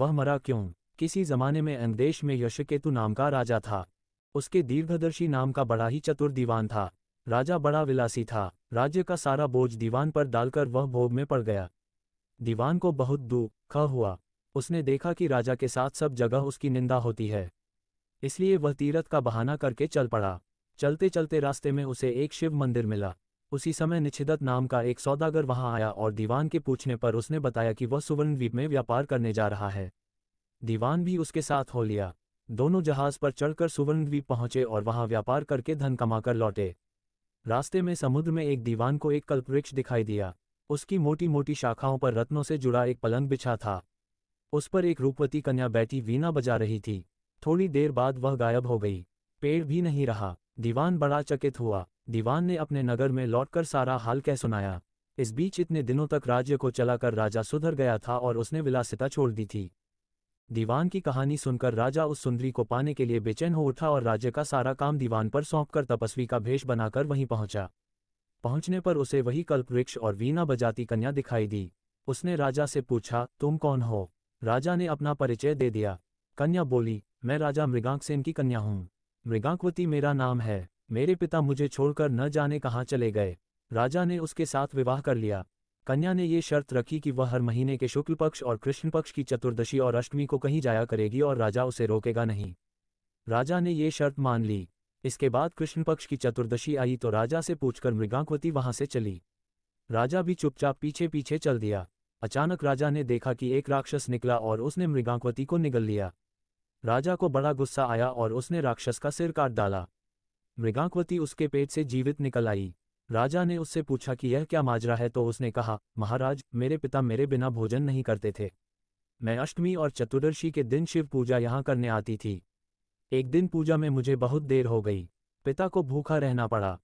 वह मरा क्यों किसी जमाने में अंदेश में यशकेतु नाम का राजा था उसके दीर्घदर्शी नाम का बड़ा ही चतुर दीवान था राजा बड़ा विलासी था राज्य का सारा बोझ दीवान पर डालकर वह भोग में पड़ गया दीवान को बहुत दुख हुआ उसने देखा कि राजा के साथ सब जगह उसकी निंदा होती है इसलिए वह तीरथ का बहाना करके चल पड़ा चलते चलते रास्ते में उसे एक शिव मंदिर मिला उसी समय निछिदत नाम का एक सौदागर वहां आया और दीवान के पूछने पर उसने बताया कि वह सुवर्णद्वीप में व्यापार करने जा रहा है दीवान भी उसके साथ हो लिया दोनों जहाज पर चढ़कर सुवर्णद्वीप पहुंचे और वहां व्यापार करके धन कमाकर लौटे रास्ते में समुद्र में एक दीवान को एक कल्पवृक्ष दिखाई दिया उसकी मोटी मोटी शाखाओं पर रत्नों से जुड़ा एक पलंग बिछा था उस पर एक रूपवती कन्या बैठी वीणा बजा रही थी थोड़ी देर बाद वह गायब हो गई पेड़ भी नहीं रहा दीवान बड़ा चकित हुआ दीवान ने अपने नगर में लौटकर सारा हाल कह सुनाया इस बीच इतने दिनों तक राज्य को चलाकर राजा सुधर गया था और उसने विलासिता छोड़ दी थी दीवान की कहानी सुनकर राजा उस सुंदरी को पाने के लिए बेचैन हो उठा और राज्य का सारा काम दीवान पर सौंपकर तपस्वी का भेष बनाकर वहीं पहुंचा पहुंचने पर उसे वही कल्प वृक्ष और वीणा बजाती कन्या दिखाई दी उसने राजा से पूछा तुम कौन हो राजा ने अपना परिचय दे दिया कन्या बोली मैं राजा मृगांक सेन की कन्या हूँ मृगांकवती मेरा नाम है मेरे पिता मुझे छोड़कर न जाने कहाँ चले गए राजा ने उसके साथ विवाह कर लिया कन्या ने ये शर्त रखी कि वह हर महीने के शुक्ल पक्ष और कृष्ण पक्ष की चतुर्दशी और अष्टमी को कहीं जाया करेगी और राजा उसे रोकेगा नहीं राजा ने ये शर्त मान ली इसके बाद कृष्ण पक्ष की चतुर्दशी आई तो राजा से पूछकर मृगांकवती वहां से चली राजा भी चुपचाप पीछे पीछे चल दिया अचानक राजा ने देखा कि एक राक्षस निकला और उसने मृगांकवती को निगल लिया राजा को बड़ा गुस्सा आया और उसने राक्षस का सिर काट डाला मृगांकवती उसके पेट से जीवित निकल आई राजा ने उससे पूछा कि यह क्या माजरा है तो उसने कहा महाराज मेरे पिता मेरे बिना भोजन नहीं करते थे मैं अष्टमी और चतुर्दशी के दिन शिव पूजा यहाँ करने आती थी एक दिन पूजा में मुझे बहुत देर हो गई पिता को भूखा रहना पड़ा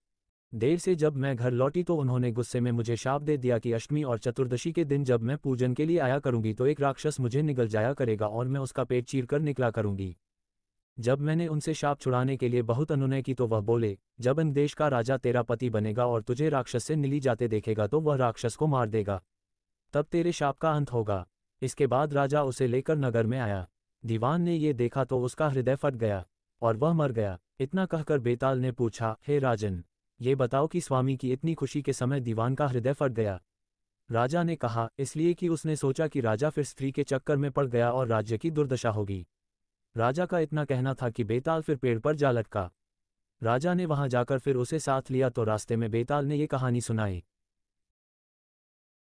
देर से जब मैं घर लौटी तो उन्होंने गुस्से में मुझे शाप दे दिया कि अष्टमी और चतुर्दशी के दिन जब मैं पूजन के लिए आया करूंगी तो एक राक्षस मुझे निकल जाया करेगा और मैं उसका पेट चीर कर निकला करूंगी जब मैंने उनसे शाप छुड़ाने के लिए बहुत अनुनय की तो वह बोले जब इन देश का राजा तेरा पति बनेगा और तुझे राक्षस से मिली जाते देखेगा तो वह राक्षस को मार देगा तब तेरे शाप का अंत होगा इसके बाद राजा उसे लेकर नगर में आया दीवान ने ये देखा तो उसका हृदय फट गया और वह मर गया इतना कहकर बेताल ने पूछा हे राजन ये बताओ कि स्वामी की इतनी खुशी के समय दीवान का हृदय फट गया राजा ने कहा इसलिए कि उसने सोचा कि राजा फिर स्त्री के चक्कर में पड़ गया और राज्य की दुर्दशा होगी राजा का इतना कहना था कि बेताल फिर पेड़ पर जा लटका राजा ने वहां जाकर फिर उसे साथ लिया तो रास्ते में बेताल ने ये कहानी सुनाई